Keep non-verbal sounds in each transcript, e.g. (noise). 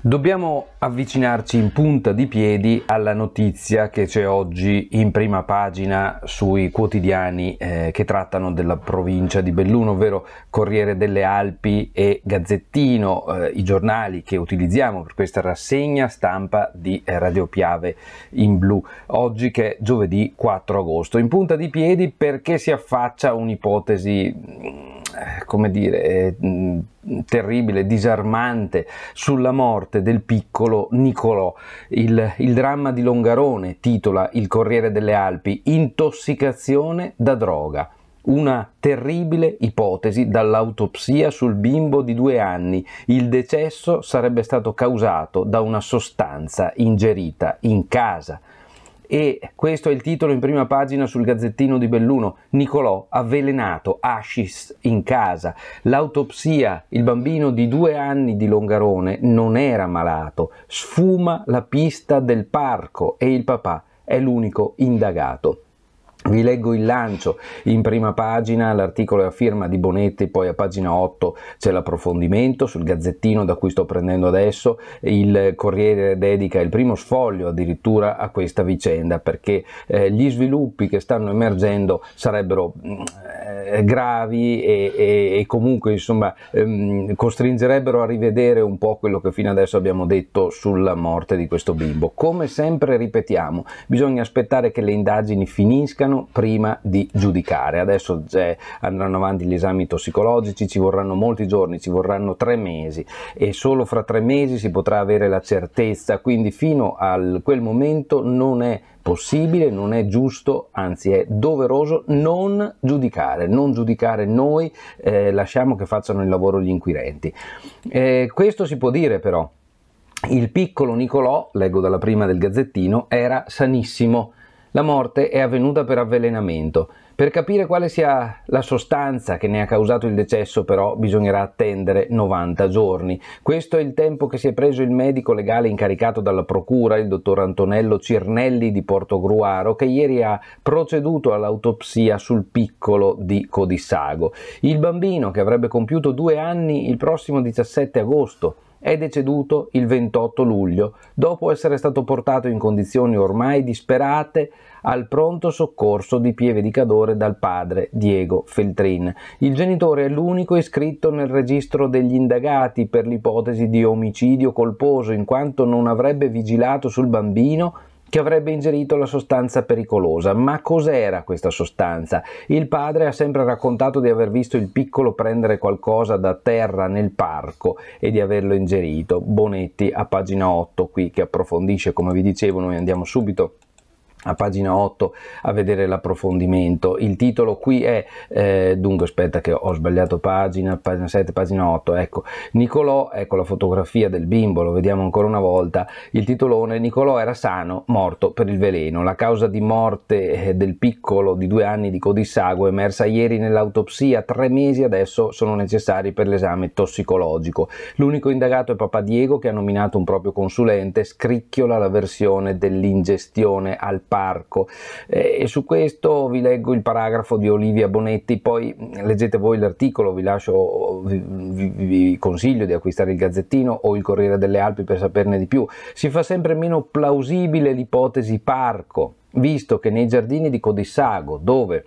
Dobbiamo avvicinarci in punta di piedi alla notizia che c'è oggi in prima pagina sui quotidiani eh, che trattano della provincia di Belluno, ovvero Corriere delle Alpi e Gazzettino, eh, i giornali che utilizziamo per questa rassegna stampa di eh, Radio Piave in blu, oggi che è giovedì 4 agosto. In punta di piedi perché si affaccia un'ipotesi, mm, eh, come dire, eh, mm, terribile, disarmante sulla morte morte del piccolo Nicolò. Il, il dramma di Longarone titola Il Corriere delle Alpi, intossicazione da droga una terribile ipotesi dall'autopsia sul bimbo di due anni. Il decesso sarebbe stato causato da una sostanza ingerita in casa. E questo è il titolo in prima pagina sul Gazzettino di Belluno. Nicolò avvelenato, Ascis in casa. L'autopsia, il bambino di due anni di Longarone non era malato. Sfuma la pista del parco e il papà è l'unico indagato. Vi leggo il lancio in prima pagina, l'articolo è a firma di Bonetti, poi a pagina 8 c'è l'approfondimento sul gazzettino da cui sto prendendo adesso, il Corriere dedica il primo sfoglio addirittura a questa vicenda perché eh, gli sviluppi che stanno emergendo sarebbero mm, eh, gravi e, e, e, comunque insomma ehm, costringerebbero a rivedere un po' quello che fino adesso abbiamo detto sulla morte di questo bimbo. Come sempre ripetiamo, bisogna aspettare che le indagini finiscano prima di giudicare. Adesso eh, andranno avanti gli esami tossicologici, ci vorranno molti giorni, ci vorranno tre mesi e solo fra tre mesi si potrà avere la certezza, quindi fino a quel momento non è possibile, non è giusto, anzi è doveroso non giudicare, non giudicare noi, eh, lasciamo che facciano il lavoro gli inquirenti. Eh, questo si può dire però. Il piccolo Nicolò, leggo dalla prima del Gazzettino, era sanissimo, la morte è avvenuta per avvelenamento. Per capire quale sia la sostanza che ne ha causato il decesso però bisognerà attendere 90 giorni. Questo è il tempo che si è preso il medico legale incaricato dalla procura, il dottor Antonello Cirnelli di Portogruaro, che ieri ha proceduto all'autopsia sul piccolo di Codissago. Il bambino che avrebbe compiuto due anni il prossimo 17 agosto è deceduto il 28 luglio, dopo essere stato portato in condizioni ormai disperate al pronto soccorso di Pieve di Cadore dal padre Diego Feltrin. Il genitore è l'unico iscritto nel registro degli indagati per l'ipotesi di omicidio colposo in quanto non avrebbe vigilato sul bambino che avrebbe ingerito la sostanza pericolosa. Ma cos'era questa sostanza? Il padre ha sempre raccontato di aver visto il piccolo prendere qualcosa da terra nel parco e di averlo ingerito. Bonetti a pagina 8 qui che approfondisce, come vi dicevo, noi andiamo subito a pagina 8 a vedere l'approfondimento. Il titolo qui è, eh, dunque aspetta che ho sbagliato pagina, pagina 7, pagina 8, ecco, Nicolò, ecco la fotografia del bimbo, lo vediamo ancora una volta, il titolone Nicolò era sano, morto per il veleno, la causa di morte eh, del piccolo di due anni di Codissago emersa ieri nell'autopsia, tre mesi adesso sono necessari per l'esame tossicologico. L'unico indagato è papà Diego che ha nominato un proprio consulente, scricchiola la versione dell'ingestione al padre parco. Eh, e su questo vi leggo il paragrafo di Olivia Bonetti, poi leggete voi l'articolo, vi, lascio, vi, vi consiglio di acquistare il Gazzettino o il Corriere delle Alpi per saperne di più. Si fa sempre meno plausibile l'ipotesi parco, visto che nei giardini di Codissago, dove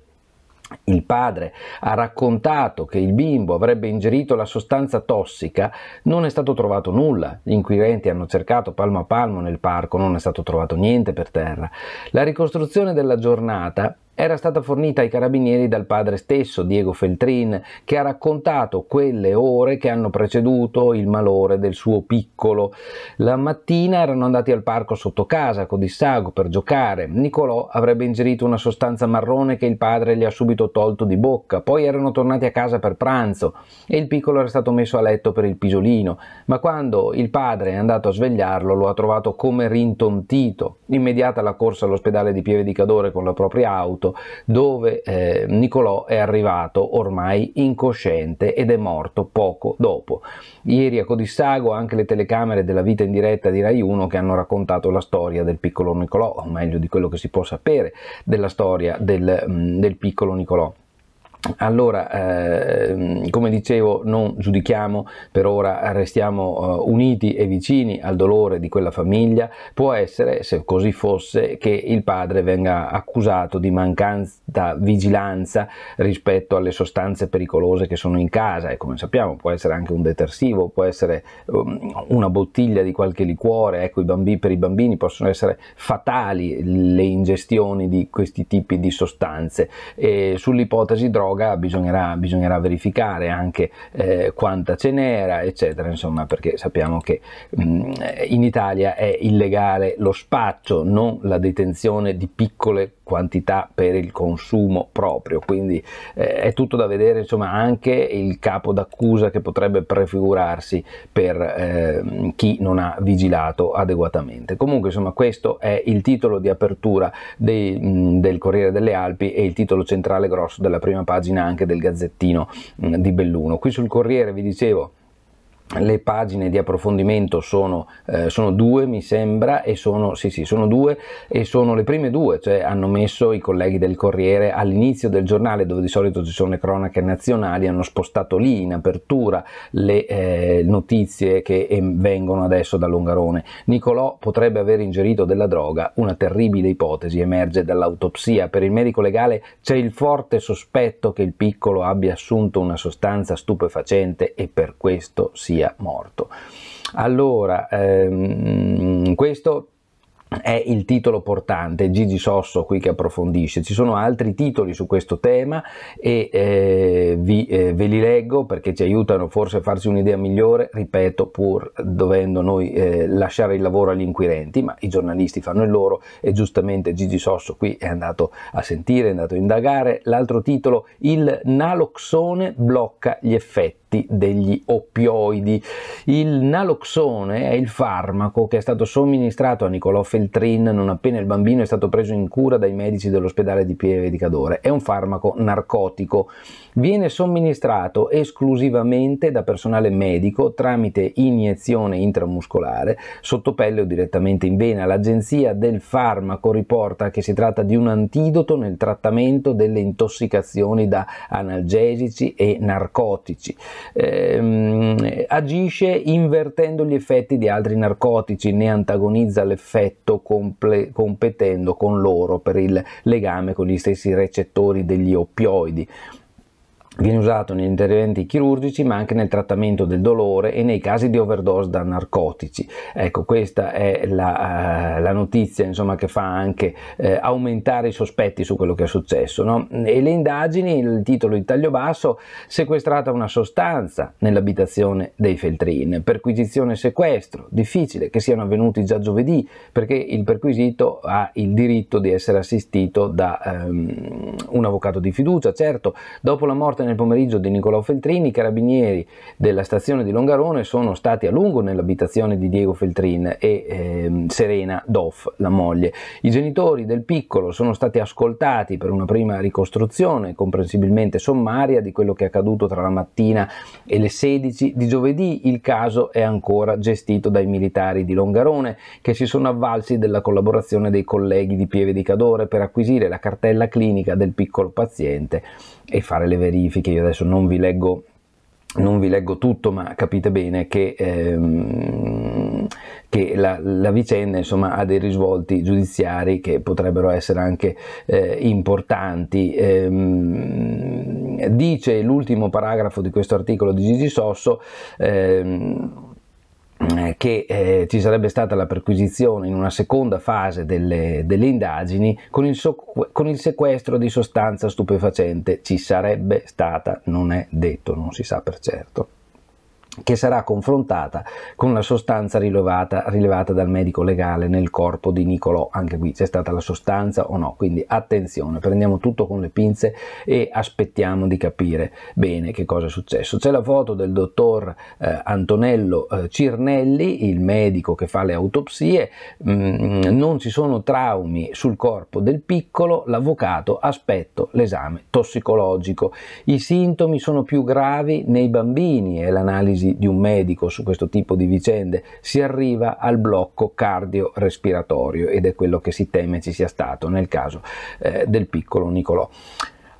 il padre ha raccontato che il bimbo avrebbe ingerito la sostanza tossica, non è stato trovato nulla. Gli inquirenti hanno cercato palmo a palmo nel parco, non è stato trovato niente per terra. La ricostruzione della giornata era stata fornita ai carabinieri dal padre stesso, Diego Feltrin, che ha raccontato quelle ore che hanno preceduto il malore del suo piccolo. La mattina erano andati al parco sotto casa con Dissago per giocare. Nicolò avrebbe ingerito una sostanza marrone che il padre gli ha subito tolto di bocca. Poi erano tornati a casa per pranzo e il piccolo era stato messo a letto per il pisolino, ma quando il padre è andato a svegliarlo lo ha trovato come rintontito. Immediata la corsa all'ospedale di Pieve di Cadore con la propria auto Caputo, dove eh, Nicolò è arrivato ormai incosciente ed è morto poco dopo. Ieri a Codissago anche le telecamere della vita in diretta di Rai 1 che hanno raccontato la storia del piccolo Nicolò, o meglio di quello che si può sapere della storia del, mm, del piccolo Nicolò. Allora, eh, come dicevo, non giudichiamo, per ora restiamo eh, uniti e vicini al dolore di quella famiglia. Può essere, se così fosse, che il padre venga accusato di mancanza vigilanza rispetto alle sostanze pericolose che sono in casa e come sappiamo può essere anche un detersivo, può essere um, una bottiglia di qualche liquore, ecco i bambini, per i bambini possono essere fatali le ingestioni di questi tipi di sostanze. E sull'ipotesi droga droga bisognerà, bisognerà verificare anche eh, quanta ce n'era, eccetera, insomma, perché sappiamo che mh, mm, in Italia è illegale lo spaccio, non la detenzione di piccole quantità per il consumo proprio, quindi eh, è tutto da vedere insomma anche il capo d'accusa che potrebbe prefigurarsi per eh, chi non ha vigilato adeguatamente. Comunque insomma questo è il titolo di apertura dei, mh, del Corriere delle Alpi e il titolo centrale grosso della prima pagina anche del Gazzettino mh, di Belluno. Qui sul Corriere vi dicevo le pagine di approfondimento sono, eh, sono due mi sembra e sono, sì, sì, sono due e sono le prime due cioè hanno messo i colleghi del Corriere all'inizio del giornale dove di solito ci sono le cronache nazionali hanno spostato lì in apertura le eh, notizie che eh, vengono adesso da Longarone Nicolò potrebbe aver ingerito della droga una terribile ipotesi emerge dall'autopsia per il medico legale c'è il forte sospetto che il piccolo abbia assunto una sostanza stupefacente e per questo sia sia morto. Allora, ehm, questo è il titolo portante, Gigi Sosso qui che approfondisce, ci sono altri titoli su questo tema e eh, vi, eh, ve li leggo perché ci aiutano forse a farsi un'idea migliore, ripeto pur dovendo noi eh, lasciare il lavoro agli inquirenti, ma i giornalisti fanno il loro e giustamente Gigi Sosso qui è andato a sentire, è andato a indagare, l'altro titolo, il naloxone blocca gli effetti effetti degli oppioidi. Il naloxone è il farmaco che è stato somministrato a Nicolò Feltrin non appena il bambino è stato preso in cura dai medici dell'ospedale di Pieve di Cadore. È un farmaco narcotico. Viene somministrato esclusivamente da personale medico tramite iniezione intramuscolare, sotto pelle o direttamente in vena. L'agenzia del farmaco riporta che si tratta di un antidoto nel trattamento delle intossicazioni da analgesici e narcotici ehm, agisce invertendo gli effetti di altri narcotici, ne antagonizza l'effetto comple- competendo con loro per il legame con gli stessi recettori degli oppioidi. Viene usato negli interventi chirurgici ma anche nel trattamento del dolore e nei casi di overdose da narcotici. Ecco, questa è la, eh, la notizia insomma, che fa anche eh, aumentare i sospetti su quello che è successo. No? E le indagini, il titolo di taglio basso, sequestrata una sostanza nell'abitazione dei Feltrin, perquisizione e sequestro, difficile che siano avvenuti già giovedì perché il perquisito ha il diritto di essere assistito da ehm, un avvocato di fiducia, certo, dopo la morte morte nel pomeriggio di Nicolò Feltrini, i carabinieri della stazione di Longarone sono stati a lungo nell'abitazione di Diego Feltrin e eh, Serena Doff, la moglie. I genitori del piccolo sono stati ascoltati per una prima ricostruzione, comprensibilmente sommaria, di quello che è accaduto tra la mattina e le 16 di giovedì. Il caso è ancora gestito dai militari di Longarone che si sono avvalsi della collaborazione dei colleghi di Pieve di Cadore per acquisire la cartella clinica del piccolo paziente e fare le verifiche. Io adesso non vi leggo non vi leggo tutto, ma capite bene che, ehm, che la, la, vicenda insomma, ha dei risvolti giudiziari che potrebbero essere anche eh, importanti. Ehm, dice l'ultimo paragrafo di questo articolo di Gigi Sosso. Ehm, eh, che eh, ci sarebbe stata la perquisizione in una seconda fase delle, delle indagini con il, so, con il, sequestro di sostanza stupefacente. Ci sarebbe stata, non è detto, non si sa per certo che sarà confrontata con la sostanza rilevata, rilevata, dal medico legale nel corpo di Nicolò. Anche qui c'è stata la sostanza o no, quindi attenzione, prendiamo tutto con le pinze e aspettiamo di capire bene che cosa è successo. C'è la foto del dottor eh, Antonello eh, Cirnelli, il medico che fa le autopsie, mm, non ci sono traumi sul corpo del piccolo, l'avvocato aspetto l'esame tossicologico. I sintomi sono più gravi nei bambini e l'analisi analisi di un medico su questo tipo di vicende, si arriva al blocco cardiorespiratorio ed è quello che si teme ci sia stato nel caso eh, del piccolo Nicolò.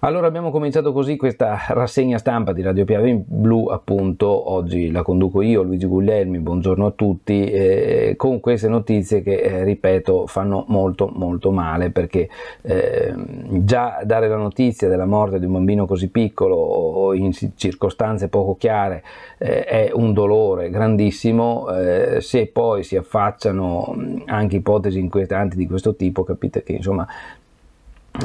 Allora abbiamo cominciato così questa rassegna stampa di Radio Piave in Blu, appunto oggi la conduco io, Luigi Guglielmi, buongiorno a tutti, eh, con queste notizie che eh, ripeto fanno molto molto male perché eh, già dare la notizia della morte di un bambino così piccolo o in circostanze poco chiare eh, è un dolore grandissimo, eh, se poi si affacciano anche ipotesi inquietanti di questo tipo capite che insomma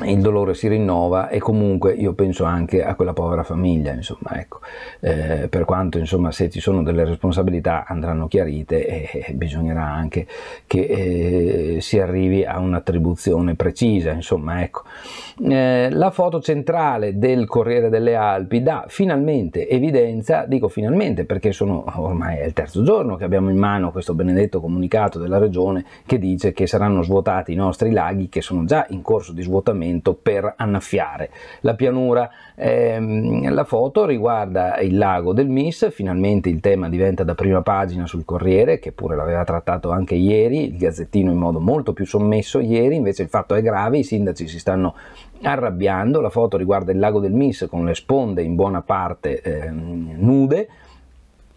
il dolore si rinnova e comunque io penso anche a quella povera famiglia, insomma, ecco. eh, per quanto insomma, se ci sono delle responsabilità andranno chiarite e, bisognerà anche che eh, si arrivi a un'attribuzione precisa, insomma, ecco. eh, la foto centrale del Corriere delle Alpi dà finalmente evidenza, dico finalmente perché sono ormai è il terzo giorno che abbiamo in mano questo benedetto comunicato della regione che dice che saranno svuotati i nostri laghi che sono già in corso di svuotamento sfruttamento per annaffiare. La pianura, ehm, la foto riguarda il lago del Mis, finalmente il tema diventa da prima pagina sul Corriere, che pure l'aveva trattato anche ieri, il Gazzettino in modo molto più sommesso ieri, invece il fatto è grave, i sindaci si stanno arrabbiando, la foto riguarda il lago del Mis con le sponde in buona parte eh, nude,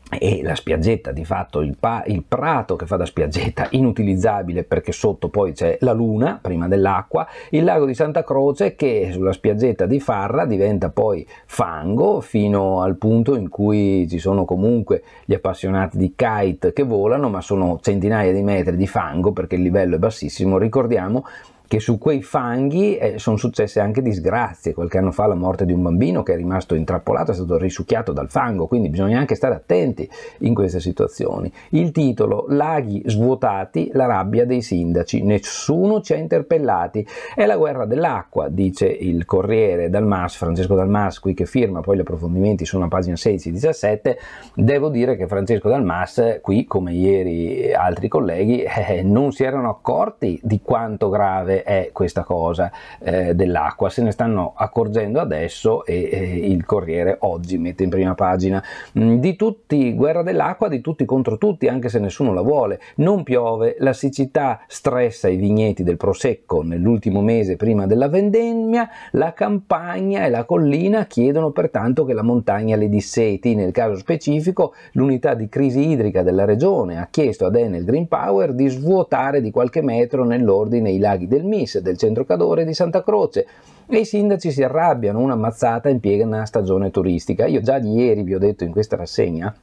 e la spiaggetta di fatto il, pa- il, prato che fa da spiaggetta (laughs) inutilizzabile perché sotto poi c'è la luna prima dell'acqua il lago di Santa Croce che sulla spiaggetta di Farra diventa poi fango fino al punto in cui ci sono comunque gli appassionati di kite che volano ma sono centinaia di metri di fango perché il livello è bassissimo ricordiamo che su quei fanghi eh, sono successe anche disgrazie. Qualche anno fa la morte di un bambino che è rimasto intrappolato, è stato risucchiato dal fango, quindi bisogna anche stare attenti in queste situazioni. Il titolo Laghi svuotati, la rabbia dei sindaci, nessuno ci ha interpellati. È la guerra dell'acqua, dice il Corriere Dalmas, Francesco Dalmas, qui che firma poi gli approfondimenti sono a pagina 16-17. Devo dire che Francesco Dalmas, qui come ieri altri colleghi, (laughs) eh, non si erano accorti di quanto grave è questa cosa eh, dell'acqua, se ne stanno accorgendo adesso e eh, il Corriere oggi mette in prima pagina. Mm, di tutti, guerra dell'acqua, di tutti contro tutti, anche se nessuno la vuole. Non piove, la siccità stressa i vigneti del Prosecco nell'ultimo mese prima della vendemmia, la campagna e la collina chiedono pertanto che la montagna le disseti. Nel caso specifico, l'unità di crisi idrica della regione ha chiesto ad Enel Green Power di svuotare di qualche metro nell'ordine i laghi del MIS del centro Cadore di Santa Croce e i sindaci si arrabbiano, una mazzata in piena stagione turistica. Io già ieri vi ho detto in questa rassegna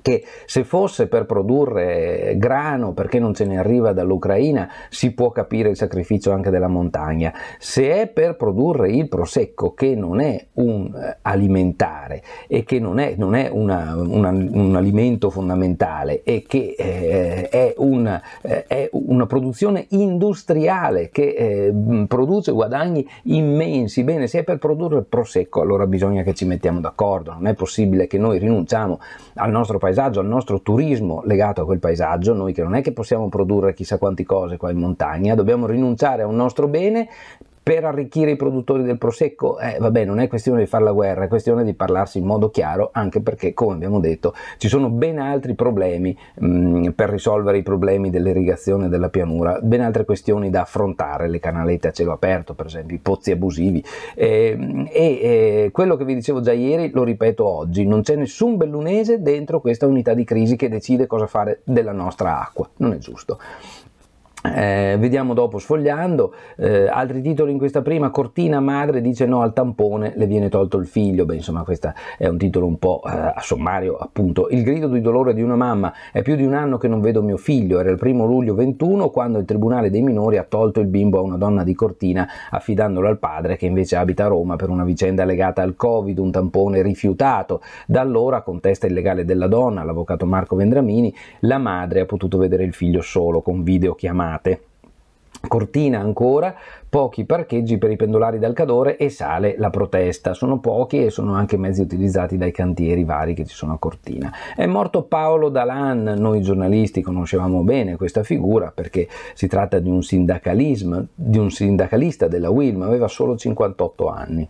che se fosse per produrre grano perché non ce ne arriva dall'Ucraina si può capire il sacrificio anche della montagna, se è per produrre il prosecco che non è un eh, alimentare e che non è, non è una, una, un alimento fondamentale e che eh, è, una, eh, è, una, produzione industriale che eh, produce guadagni immensi, bene se è per produrre il prosecco allora bisogna che ci mettiamo d'accordo, non è possibile che noi rinunciamo al nostro paese paesaggio, al nostro turismo legato a quel paesaggio, noi che non è che possiamo produrre chissà quante cose qua in montagna, dobbiamo rinunciare a un nostro bene per arricchire i produttori del prosecco, eh, vabbè, non è questione di fare la guerra, è questione di parlarsi in modo chiaro, anche perché, come abbiamo detto, ci sono ben altri problemi mh, mm, per risolvere i problemi dell'irrigazione della pianura, ben altre questioni da affrontare, le canalette a cielo aperto, per esempio, i pozzi abusivi. E, ehm, e, e quello che vi dicevo già ieri lo ripeto oggi, non c'è nessun bellunese dentro questa unità di crisi che decide cosa fare della nostra acqua, non è giusto. Eh, vediamo dopo sfogliando eh, altri titoli in questa prima Cortina madre dice no al tampone le viene tolto il figlio beh insomma questo è un titolo un po' eh, a sommario appunto il grido di dolore di una mamma è più di un anno che non vedo mio figlio era il primo luglio 21 quando il tribunale dei minori ha tolto il bimbo a una donna di Cortina affidandolo al padre che invece abita a Roma per una vicenda legata al covid un tampone rifiutato da allora contesta il legale della donna l'avvocato Marco Vendramini la madre ha potuto vedere il figlio solo con videochiamata fermate. Cortina ancora, pochi parcheggi per i pendolari dal Cadore e sale la protesta. Sono pochi e sono anche mezzi utilizzati dai cantieri vari che ci sono a Cortina. È morto Paolo Dalan, noi giornalisti conoscevamo bene questa figura perché si tratta di un, di un sindacalista della Wilma, aveva solo 58 anni.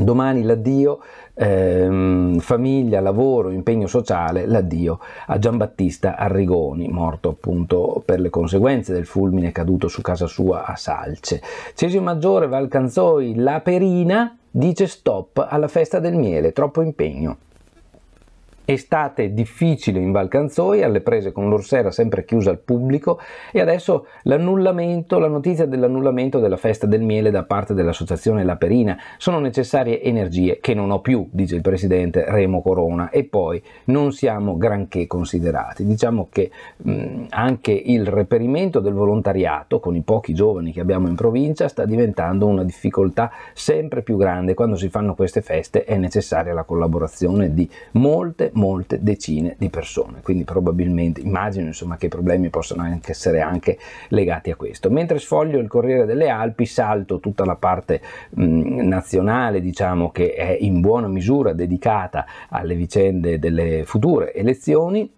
Domani l'addio, ehm, famiglia, lavoro, impegno sociale, l'addio a Giambattista Arrigoni, morto appunto per le conseguenze del fulmine caduto su casa sua a Salce. Cesio Maggiore, Valcanzoi, La Perina dice stop alla festa del miele, troppo impegno estate difficile in Valcanzoia, alle prese con l'Orsera sempre chiusa al pubblico e adesso l'annullamento, la notizia dell'annullamento della festa del miele da parte dell'associazione La Perina. Sono necessarie energie che non ho più, dice il presidente Remo Corona e poi non siamo granché considerati. Diciamo che mh, mm, anche il reperimento del volontariato con i pochi giovani che abbiamo in provincia sta diventando una difficoltà sempre più grande. Quando si fanno queste feste è necessaria la collaborazione di molte molte decine di persone, quindi probabilmente immagino insomma, che i problemi possano anche essere anche legati a questo. Mentre sfoglio il Corriere delle Alpi salto tutta la parte mh, nazionale, diciamo che è in buona misura dedicata alle vicende delle future elezioni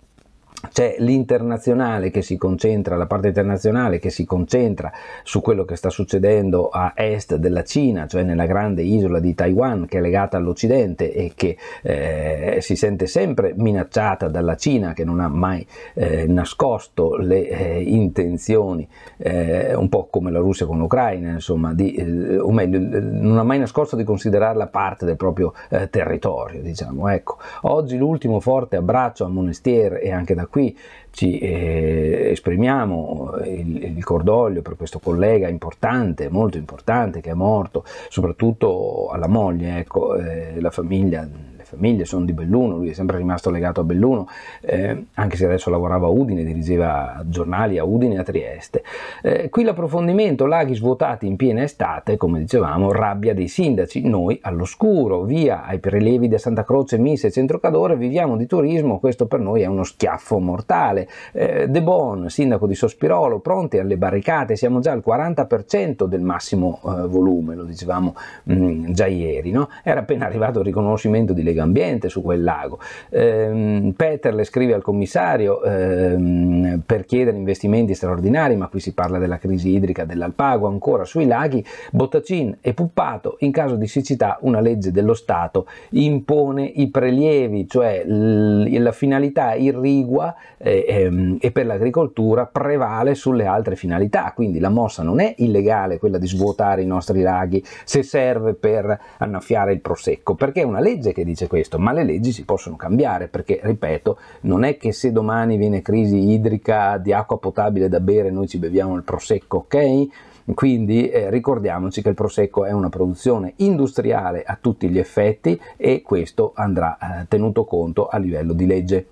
c'è l'internazionale che si concentra, la parte internazionale che si concentra su quello che sta succedendo a est della Cina, cioè nella grande isola di Taiwan che è legata all'Occidente e che eh, si sente sempre minacciata dalla Cina che non ha mai eh, nascosto le eh, intenzioni, eh, un po' come la Russia con l'Ucraina, insomma, di, eh, o meglio, non ha mai nascosto di considerarla parte del proprio eh, territorio. Diciamo. Ecco, oggi l'ultimo forte abbraccio a Monestier e anche da qui ci eh, esprimiamo il, il, cordoglio per questo collega importante, molto importante che è morto, soprattutto alla moglie, ecco, eh, la famiglia famiglie sono di Belluno, lui è sempre rimasto legato a Belluno, eh, anche se adesso lavorava a Udine, dirigeva giornali a Udine e a Trieste. Eh, qui l'approfondimento, laghi svuotati in piena estate, come dicevamo, rabbia dei sindaci, noi all'oscuro, via ai prelevi da Santa Croce, Mise e Centrocadore, viviamo di turismo, questo per noi è uno schiaffo mortale. Eh, De Bon, sindaco di Sospirolo, pronti alle barricate, siamo già al 40% del massimo eh, volume, lo dicevamo mh, mm, già ieri, no? era appena arrivato il riconoscimento di Lega medio ambiente su quel lago. Ehm, Peter le scrive al commissario ehm, per chiedere investimenti straordinari, ma qui si parla della crisi idrica dell'Alpago, ancora sui laghi, Bottacin è Puppato, in caso di siccità una legge dello Stato impone i prelievi, cioè l- la finalità irrigua eh, ehm, e per l'agricoltura prevale sulle altre finalità, quindi la mossa non è illegale quella di svuotare i nostri laghi se serve per annaffiare il prosecco, perché è una legge che dice questo, ma le leggi si possono cambiare perché, ripeto, non è che se domani viene crisi idrica di acqua potabile da bere noi ci beviamo il prosecco, ok? Quindi eh, ricordiamoci che il prosecco è una produzione industriale a tutti gli effetti e questo andrà eh, tenuto conto a livello di legge.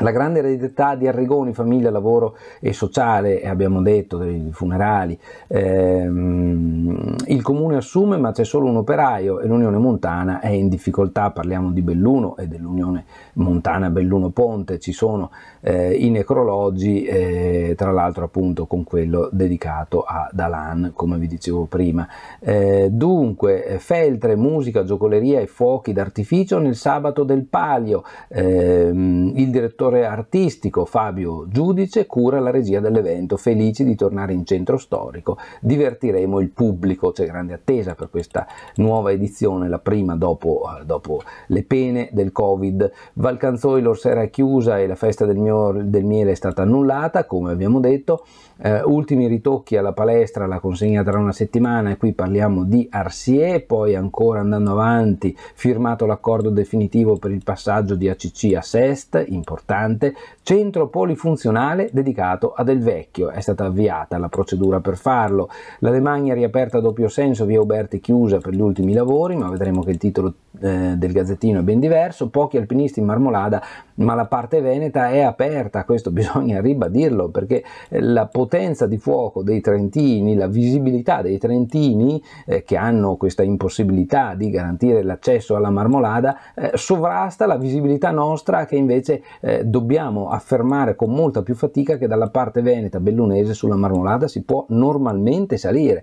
La grande eredità di Arrigoni, famiglia, lavoro e sociale, e abbiamo detto, dei funerali, ehm, il comune assume ma c'è solo un operaio e l'Unione Montana è in difficoltà, parliamo di Belluno e dell'Unione Montana Belluno Ponte, ci sono eh, i necrologi, eh, tra l'altro appunto con quello dedicato a Dalan, come vi dicevo prima. Eh, dunque, feltre, musica, giocoleria e fuochi d'artificio nel sabato del Palio, ehm, il direttore direttore artistico Fabio Giudice cura la regia dell'evento, felici di tornare in centro storico. Divertiremo il pubblico, c'è grande attesa per questa nuova edizione, la prima dopo, eh, dopo le pene del Covid. Valcanzoi l'Orsera è chiusa e la festa del, mio, del miele è stata annullata, come abbiamo detto. Eh, ultimi ritocchi alla palestra, la consegna tra una settimana e qui parliamo di Arsie, poi ancora andando avanti, firmato l'accordo definitivo per il passaggio di ACC a SEST, importante importante centro polifunzionale dedicato a Del Vecchio. È stata avviata la procedura per farlo. L'Alemagna è riaperta a doppio senso, via Uberti chiusa per gli ultimi lavori, ma vedremo che il titolo eh, del Gazzettino è ben diverso. Pochi alpinisti in marmolada ma la parte veneta è aperta, questo (laughs) bisogna ribadirlo perché eh, la potenza di fuoco dei trentini, la visibilità dei trentini eh, che hanno questa impossibilità di garantire l'accesso alla marmolada eh, sovrasta la visibilità nostra che invece eh, dobbiamo affermare con molta più fatica che dalla parte veneta bellunese sulla marmolada si può normalmente salire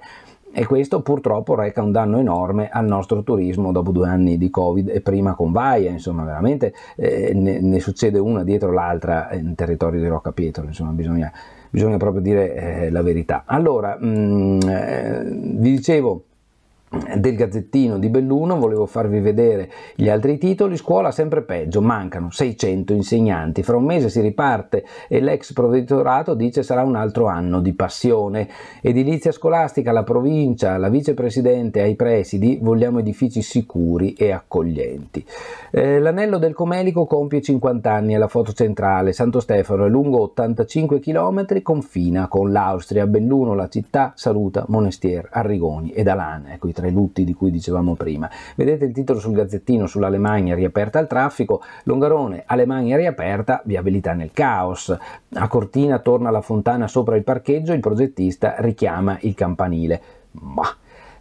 e questo purtroppo reca un danno enorme al nostro turismo dopo due anni di Covid e prima con Vaia, insomma veramente eh, ne, ne, succede una dietro l'altra in territorio di Rocca Pietro, insomma bisogna, bisogna proprio dire eh, la verità. Allora, mh, mm, eh, vi dicevo del Gazzettino di Belluno, volevo farvi vedere gli altri titoli, scuola sempre peggio, mancano 600 insegnanti, fra un mese si riparte e l'ex provveditorato dice sarà un altro anno di passione. Edilizia scolastica, la provincia, la vicepresidente ai presidi, vogliamo edifici sicuri e accoglienti. Eh, l'anello del Comelico compie 50 anni è la foto centrale, Santo Stefano è lungo 85 km, confina con l'Austria, Belluno la città saluta Monestier, Arrigoni ed Alane, ecco i tre tre lutti di cui dicevamo prima. Vedete il titolo sul gazzettino sull'Alemagna riaperta al traffico, Longarone, Alemagna riaperta, viabilità nel caos. A Cortina torna la fontana sopra il parcheggio, il progettista richiama il campanile. Bah.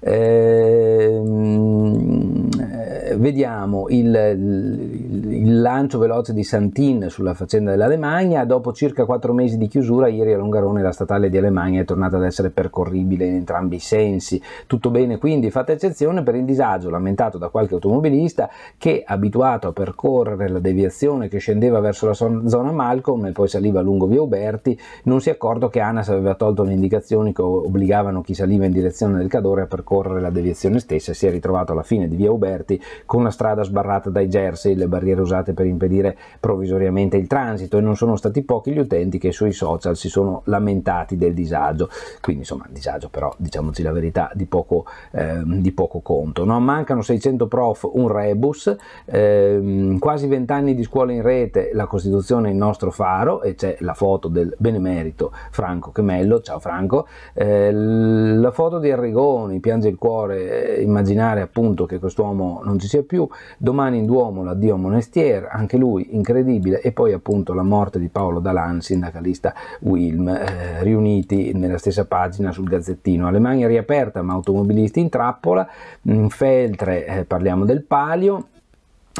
Ehm, eh, vediamo il, il, il, lancio veloce di Santin sulla faccenda dell'Alemagna, dopo circa quattro mesi di chiusura, ieri a Longarone la statale di Alemagna è tornata ad essere percorribile in entrambi i sensi. Tutto bene quindi, fatta eccezione per il disagio lamentato da qualche automobilista che, abituato a percorrere la deviazione che scendeva verso la zona Malcolm e poi saliva lungo via Uberti, non si è accorto che Anas aveva tolto le indicazioni che obbligavano chi saliva in direzione del Cadore a percorrere percorrere la deviazione stessa si è ritrovato alla fine di via Uberti con la strada sbarrata dai jersey, le barriere usate per impedire provvisoriamente il transito e non sono stati pochi gli utenti che sui social si sono lamentati del disagio, quindi insomma disagio però diciamoci la verità di poco, eh, di poco conto. No? Mancano 600 prof, un rebus, eh, quasi 20 anni di scuola in rete, la Costituzione è il nostro faro e c'è la foto del benemerito Franco Chemello, ciao Franco, eh, la foto di Arrigoni, pianto piange il cuore eh, immaginare appunto che quest'uomo non ci sia più, domani in Duomo l'addio a Monestier, anche lui incredibile, e poi appunto la morte di Paolo Dalan, sindacalista Wilm, eh, riuniti nella stessa pagina sul Gazzettino. Alemania riaperta ma automobilisti in trappola, in mm, Feltre eh, parliamo del Palio,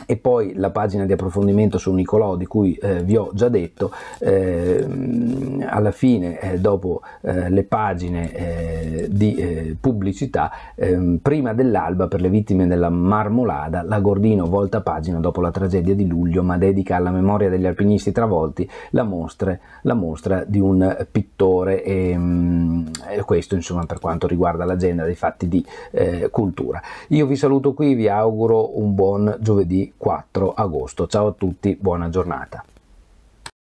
e poi la pagina di approfondimento su Nicolò di cui eh, vi ho già detto eh, alla fine eh, dopo eh, le pagine eh, di eh, pubblicità ehm, prima dell'alba per le vittime della marmolada la Gordino volta pagina dopo la tragedia di luglio ma dedica alla memoria degli alpinisti travolti la mostra, la mostra di un pittore ehm, e, mh, questo insomma per quanto riguarda l'agenda dei fatti di cultura io vi saluto qui vi auguro un buon giovedì 4 agosto. Ciao a tutti, buona giornata.